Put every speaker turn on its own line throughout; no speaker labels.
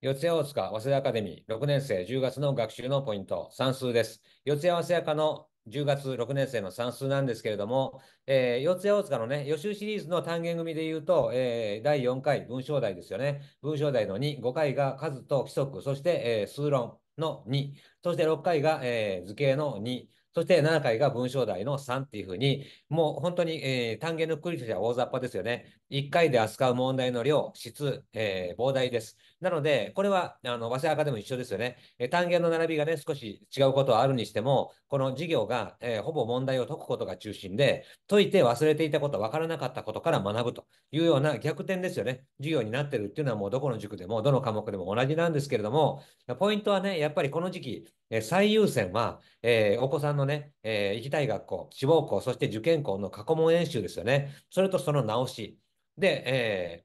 四谷大塚早稲田アカデミー6年生10月の学習のポイント、算数です。四谷早稲田科の10月6年生の算数なんですけれども、えー、四谷大塚のね、予習シリーズの単元組で言うと、えー、第4回文章題ですよね。文章題の2、5回が数と規則、そして、えー、数論の2、そして6回が、えー、図形の2、そして7回が文章題の3っていうふうに、もう本当に、えー、単元のクリスは大雑把ですよね。1回で扱う問題の量、質、えー、膨大です。なので、これはあの早稲田アカでも一緒ですよね。え単元の並びがね、少し違うことはあるにしても、この授業が、えー、ほぼ問題を解くことが中心で、解いて忘れていたこと、分からなかったことから学ぶというような逆転ですよね。授業になってるっていうのはもうどこの塾でも、どの科目でも同じなんですけれども、ポイントはね、やっぱりこの時期、え最優先は、えお子さんのね、えー、行きたい学校、志望校、そして受験校の過去問演習ですよね。それとその直し。で、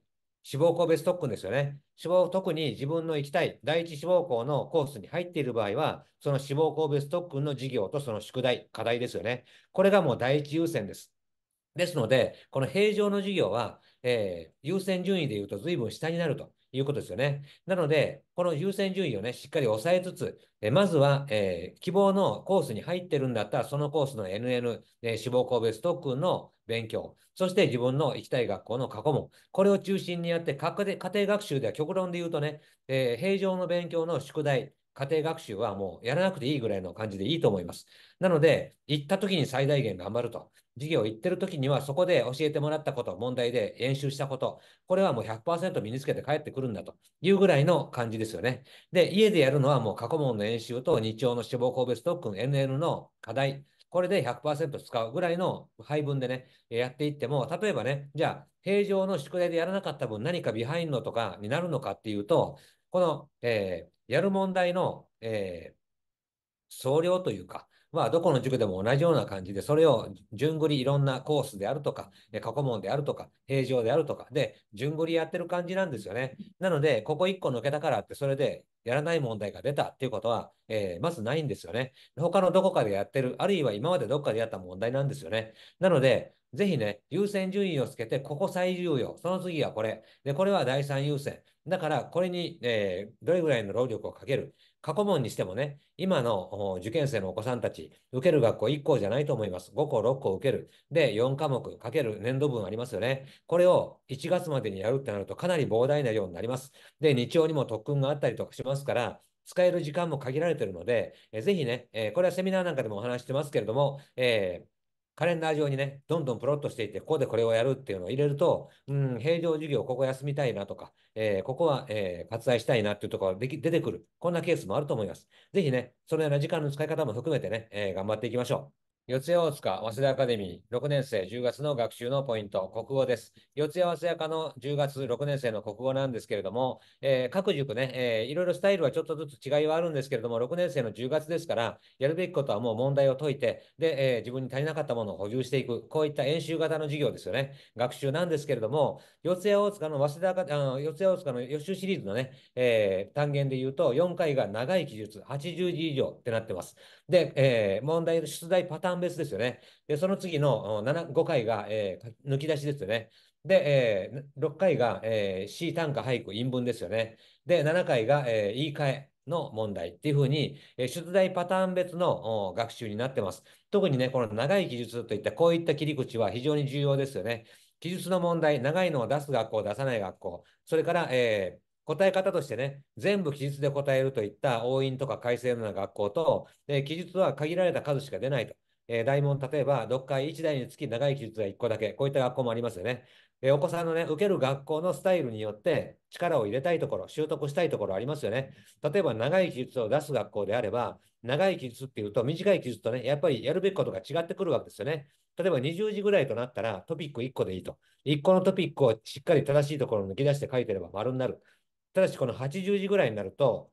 えー、志望校別特訓ですよね。志望、特に自分の行きたい第一志望校のコースに入っている場合は、その志望校別特訓の授業とその宿題、課題ですよね。これがもう第一優先です。ですので、この平常の授業は、えー、優先順位で言うと随分下になると。いうことですよね。なので、この優先順位をね、しっかり抑えつつ、えまずは、えー、希望のコースに入ってるんだったら、そのコースの NN、え志望神戸ストックの勉強、そして自分の行きたい学校の過去問、これを中心にやって、家庭学習では極論で言うとね、えー、平常の勉強の宿題、家庭学習はもうやらなくていいぐらいの感じでいいと思います。なので、行った時に最大限頑張ると。授業行ってる時には、そこで教えてもらったこと、問題で演習したこと、これはもう100%身につけて帰ってくるんだというぐらいの感じですよね。で、家でやるのはもう過去問の演習と日曜の志望個別特訓 NN の課題、これで100%使うぐらいの配分でね、やっていっても、例えばね、じゃあ、平常の宿題でやらなかった分、何かビハインドとかになるのかっていうと、この、えー、やる問題の、えー、総量というか、まあ、どこの塾でも同じような感じで、それを順繰りいろんなコースであるとか、過去問であるとか、平常であるとか、で、順繰りやってる感じなんですよね。なので、ここ1個抜けたからって、それでやらない問題が出たっていうことは、えー、まずないんですよね。他のどこかでやってる、あるいは今までどこかでやった問題なんですよね。なので、ぜひね、優先順位をつけて、ここ最重要、その次はこれ、で、これは第3優先、だから、これに、えー、どれぐらいの労力をかける。過去問にしてもね、今の受験生のお子さんたち、受ける学校1校じゃないと思います。5校、6校受ける。で、4科目かける年度分ありますよね。これを1月までにやるってなると、かなり膨大な量になります。で、日曜にも特訓があったりとかしますから、使える時間も限られているので、えー、ぜひね、えー、これはセミナーなんかでもお話してますけれども、えーカレンダー上にね、どんどんプロットしていって、ここでこれをやるっていうのを入れると、うん、平常授業、ここ休みたいなとか、えー、ここは、えー、割愛したいなっていうところができ出てくる。こんなケースもあると思います。ぜひね、そのような時間の使い方も含めてね、えー、頑張っていきましょう。四谷大塚、早稲田アカデミー、6年生10月の学習のポイント、国語です。四谷早稲田科の10月6年生の国語なんですけれども、えー、各塾ね、えー、いろいろスタイルはちょっとずつ違いはあるんですけれども、6年生の10月ですから、やるべきことはもう問題を解いて、で、えー、自分に足りなかったものを補充していく、こういった演習型の授業ですよね。学習なんですけれども、四谷大塚の早稲田あの四谷大塚の予習シリーズのね、え単元で言うと、4回が長い記述、80字以上ってなってます。で、え問題、の出題パターン段別ですよね。で、その次の7 5回が、えー、抜き出しですよね。で、えー、6回が、えー、C 単価俳句陰文ですよね。で、7回が、えー、言い換えの問題っていうふうに、えー、出題パターン別の学習になってます。特にね、この長い記述といったこういった切り口は非常に重要ですよね。記述の問題、長いのを出す学校、出さない学校、それから、えー答え方としてね、全部記述で答えるといった応印とか改正のような学校と、記述は限られた数しか出ないと。えー、大門、例えば、読解1台につき長い記述が1個だけ、こういった学校もありますよね。えー、お子さんのね、受ける学校のスタイルによって、力を入れたいところ、習得したいところありますよね。例えば、長い記述を出す学校であれば、長い記述っていうと、短い記述とね、やっぱりやるべきことが違ってくるわけですよね。例えば、20時ぐらいとなったら、トピック1個でいいと。1個のトピックをしっかり正しいところを抜き出して書いてれば丸になる。ただし、この80時ぐらいになると、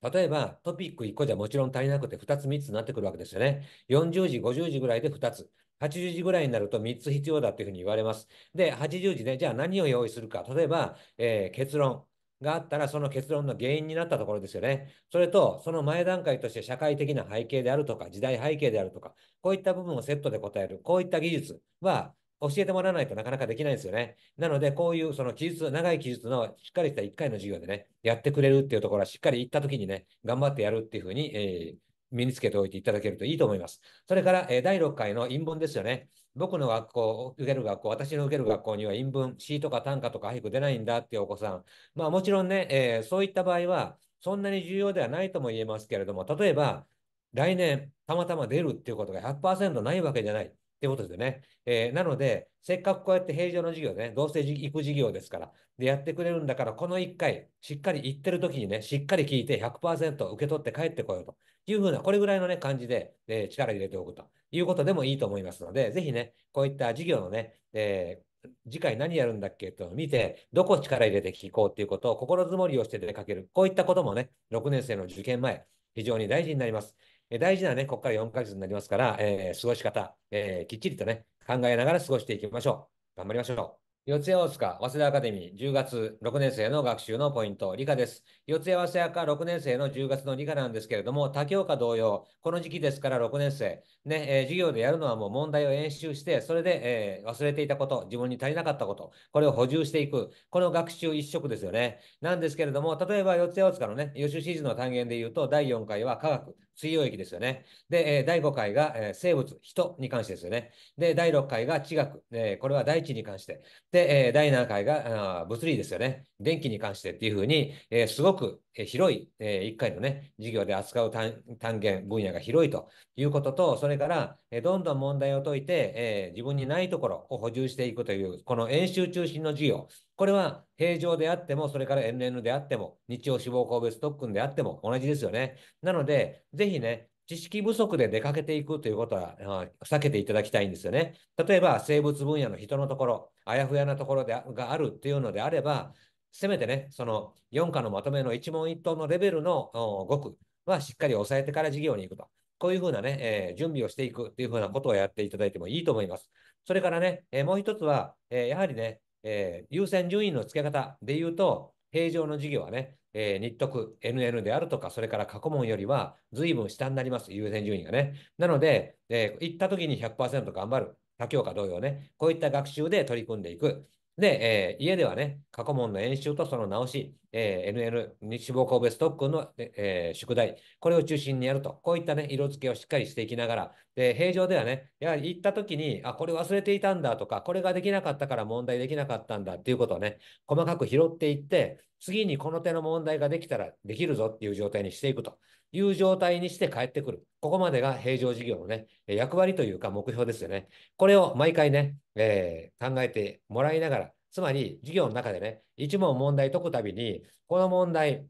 例えば、トピック1個じゃもちろん足りなくて2つ3つになってくるわけですよね。40時、50時ぐらいで2つ。80時ぐらいになると3つ必要だっていうふうに言われます。で、80時で、じゃあ何を用意するか。例えば、えー、結論があったら、その結論の原因になったところですよね。それと、その前段階として社会的な背景であるとか、時代背景であるとか、こういった部分をセットで答える、こういった技術は、教えてもらわないとなかなかできないんですよね。なので、こういうその記述、長い記述のしっかりした1回の授業でね、やってくれるっていうところはしっかり行った時にね、頑張ってやるっていうふうに、えー、身につけておいていただけるといいと思います。それから、えー、第6回の陰文ですよね。僕の学校、受ける学校、私の受ける学校には陰文、詩とか短歌とか俳句出ないんだっていうお子さん。まあもちろんね、えー、そういった場合は、そんなに重要ではないとも言えますけれども、例えば、来年、たまたま出るっていうことが100%ないわけじゃない。っていうことですよね。えー、なので、せっかくこうやって平常の授業ね、どうせ行く授業ですから、でやってくれるんだから、この1回、しっかり行ってる時にね、しっかり聞いて100%受け取って帰ってこようというふうな、これぐらいのね、感じで、えー、力入れておくということでもいいと思いますので、ぜひね、こういった授業のね、えー、次回何やるんだっけと見て、どこ力入れて聞こうっていうことを心づもりをして出かける。こういったこともね、6年生の受験前、非常に大事になります。え大事なね、ここから4ヶ月になりますから、えー、過ごし方、えー、きっちりとね、考えながら過ごしていきましょう。頑張りましょう。四谷大塚、早稲田アカデミー、10月6年生の学習のポイント、理科です。四谷早稲田科6年生の10月の理科なんですけれども、他教科同様、この時期ですから6年生、ね、えー、授業でやるのはもう問題を演習して、それで、えー、忘れていたこと、自分に足りなかったこと、これを補充していく、この学習一色ですよね。なんですけれども、例えば四谷大塚のね、予習シーズンの単元で言うと、第4回は科学、水溶液ですよね。で、え第5回が、え生物、人に関してですよね。で、第6回が地学、えこれは大地に関して。で、え第7回があ物理ですよね。電気に関してっていうふうに、えすごく広い、え1回のね、授業で扱う単元、分野が広いということと、それから、えどんどん問題を解いて、え自分にないところを補充していくという、この演習中心の授業。これは平常であっても、それから NN であっても、日曜志望個別特訓であっても同じですよね。なので、ぜひね、知識不足で出かけていくということは、避けていただきたいんですよね。例えば、生物分野の人のところ、あやふやなところでがあるっていうのであれば、せめてね、その4課のまとめの一問一答のレベルの5区はしっかり抑えてから授業に行くと。こういうふうなね、えー、準備をしていくというふうなことをやっていただいてもいいと思います。それからね、えー、もう一つは、えー、やはりね、えー、優先順位の付け方で言うと、平常の授業はね、えー、日徳 NN であるとか、それから過去問よりは随分下になります、優先順位がね。なので、えー、行った時に100%頑張る。他教科同様ね、こういった学習で取り組んでいく。で、えー、家ではね、過去問の演習とその直し、えー、NL、志望校別特訓の、えー、宿題、これを中心にやると、こういったね、色付けをしっかりしていきながら、で、平常ではね、やはり行った時に、あ、これ忘れていたんだとか、これができなかったから問題できなかったんだっていうことをね、細かく拾っていって、次にこの手の問題ができたらできるぞっていう状態にしていくと。いう状態にして帰ってくる。ここまでが平常事業のね、役割というか目標ですよね。これを毎回ね、えー、考えてもらいながら、つまり授業の中でね、一問問題解くたびに、この問題、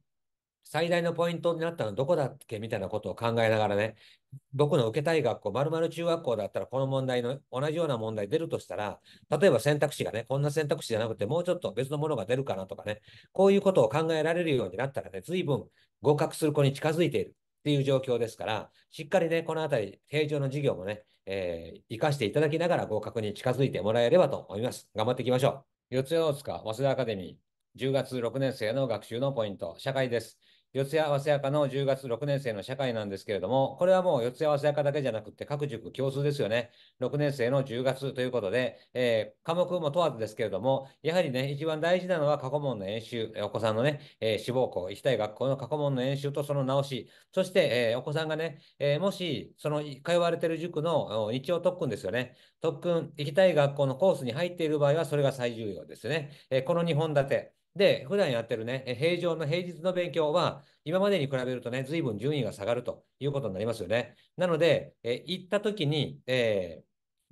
最大のポイントになったのどこだっけみたいなことを考えながらね、僕の受けたい学校、まるまる中学校だったら、この問題の同じような問題出るとしたら、例えば選択肢がね、こんな選択肢じゃなくて、もうちょっと別のものが出るかなとかね、こういうことを考えられるようになったらね、ずいぶん合格する子に近づいているっていう状況ですから、しっかりね、このあたり、平常の授業もね、えー、生かしていただきながら合格に近づいてもらえればと思います。頑張っていきましょう。四谷大塚早稲田アカデミー10月6年生の学習のポイント、社会です。四谷早稲かの10月6年生の社会なんですけれども、これはもう四谷早稲かだけじゃなくて各塾共通ですよね。6年生の10月ということで、えー、科目も問わずですけれども、やはりね、一番大事なのは過去問の演習、お子さんのね、えー、志望校、行きたい学校の過去問の演習とその直し、そして、えー、お子さんがね、えもし、その通われてる塾の日曜特訓ですよね。特訓、行きたい学校のコースに入っている場合は、それが最重要ですね。えこの2本立て。で、普段やってるね、平常の平日の勉強は、今までに比べるとね、随分順位が下がるということになりますよね。なので、え行った時に、え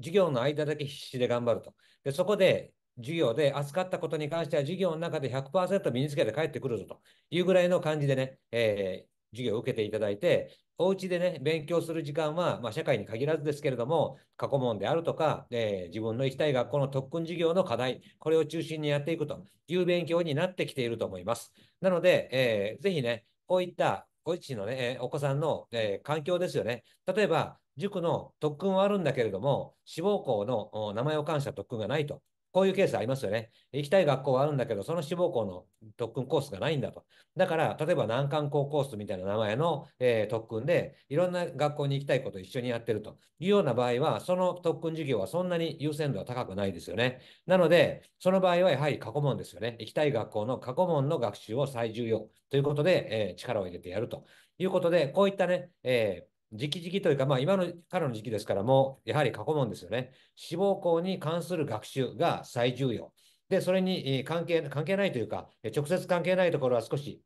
ー、授業の間だけ必死で頑張ると。でそこで、授業で扱ったことに関しては、授業の中で100%身につけて帰ってくるぞというぐらいの感じでね、えー、授業を受けていただいて、お家でね、勉強する時間は、まあ、社会に限らずですけれども、過去問であるとか、えー、自分の行きたい学校の特訓授業の課題、これを中心にやっていくという勉強になってきていると思います。なので、えー、ぜひね、こういったご自身のね、えー、お子さんの、え環境ですよね。例えば、塾の特訓はあるんだけれども、志望校の名前を冠した特訓がないとこういうケースありますよね。行きたい学校はあるんだけど、その志望校の特訓コースがないんだと。だから、例えば難関校コースみたいな名前の、えー、特訓で、いろんな学校に行きたいことを一緒にやってるというような場合は、その特訓授業はそんなに優先度は高くないですよね。なので、その場合はやはり過去問ですよね。行きたい学校の過去問の学習を最重要ということで、えー、力を入れてやるということで、こういったね、えー時期時期というか、まあ、今のからの時期ですからもうやはり過去問ですよね。志望校に関する学習が最重要。で、それに関係関係ないというか、直接関係ないところは少し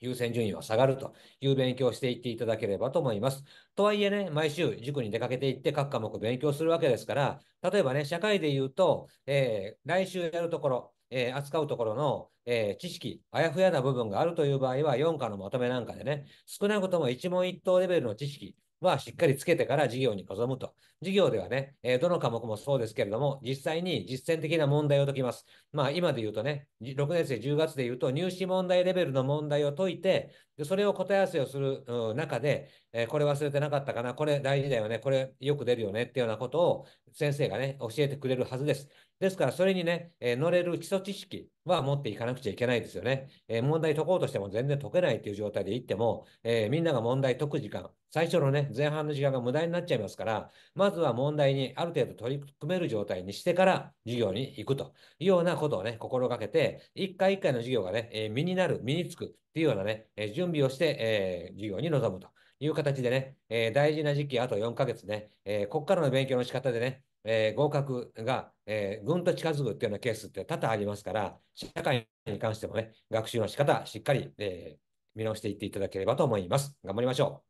優先順位は下がるという勉強をしていっていただければと思います。とはいえね、毎週塾に出かけていって各科目勉強するわけですから、例えばね、社会で言うと、えー、来週やるところ、えー、扱うところの、えー、知識、あやふやな部分があるという場合は、4課のまとめなんかでね、少なくとも一問一答レベルの知識はしっかりつけてから授業に臨むと。授業ではね、えー、どの科目もそうですけれども、実際に実践的な問題を解きます。まあ、今で言うとね、6年生10月で言うと、入試問題レベルの問題を解いて、で、それを答え合わせをする中で、えー、これ忘れてなかったかな、これ大事だよね、これよく出るよねっていうようなことを先生がね、教えてくれるはずです。ですから、それにね、えー、乗れる基礎知識は持っていかなくちゃいけないですよね。えー、問題解こうとしても全然解けないっていう状態でいっても、えみんなが問題解く時間、最初のね、前半の時間が無駄になっちゃいますから、まずは問題にある程度取り組める状態にしてから授業に行くというようなことをね、心がけて、一回一回の授業がね、え身になる、身につくっていうようなね、えー、準備をして、えー、授業に臨むという形でね、えー、大事な時期、あと4ヶ月ね、えー、ここからの勉強の仕方でね、え合格が、えぐんと近づくっていうようなケースって多々ありますから、社会に関してもね、学習の仕方、しっかり、え見直していっていただければと思います。頑張りましょう。